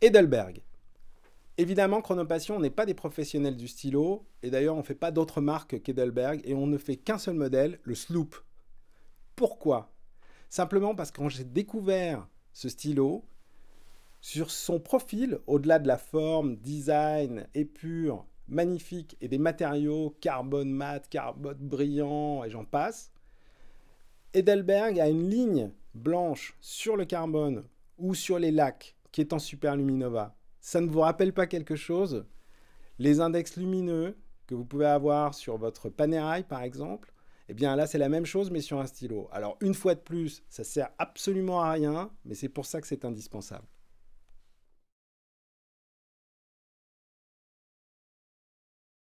Edelberg. Évidemment, Chronopassion n'est pas des professionnels du stylo, et d'ailleurs on ne fait pas d'autres marques qu'Edelberg, et on ne fait qu'un seul modèle, le Sloop. Pourquoi Simplement parce que quand j'ai découvert ce stylo, sur son profil, au-delà de la forme, design, épure, magnifique, et des matériaux carbone mat, carbone brillant, et j'en passe, Edelberg a une ligne blanche sur le carbone ou sur les lacs est en ça ne vous rappelle pas quelque chose Les index lumineux que vous pouvez avoir sur votre Panerai, par exemple, eh bien là, c'est la même chose, mais sur un stylo. Alors, une fois de plus, ça sert absolument à rien, mais c'est pour ça que c'est indispensable.